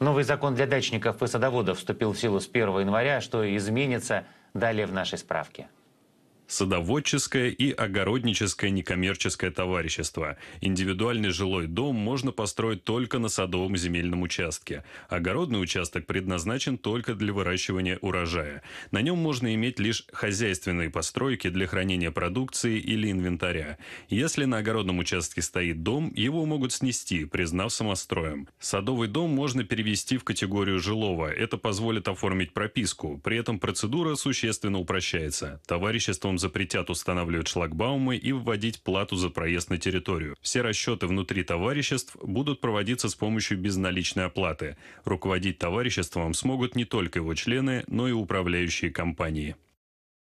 Новый закон для дачников и садоводов вступил в силу с 1 января. Что изменится, далее в нашей справке садоводческое и огородническое некоммерческое товарищество. Индивидуальный жилой дом можно построить только на садовом земельном участке. Огородный участок предназначен только для выращивания урожая. На нем можно иметь лишь хозяйственные постройки для хранения продукции или инвентаря. Если на огородном участке стоит дом, его могут снести, признав самостроем. Садовый дом можно перевести в категорию жилого. Это позволит оформить прописку. При этом процедура существенно упрощается. Товариществом запретят устанавливать шлагбаумы и вводить плату за проезд на территорию. Все расчеты внутри товариществ будут проводиться с помощью безналичной оплаты. Руководить товариществом смогут не только его члены, но и управляющие компании.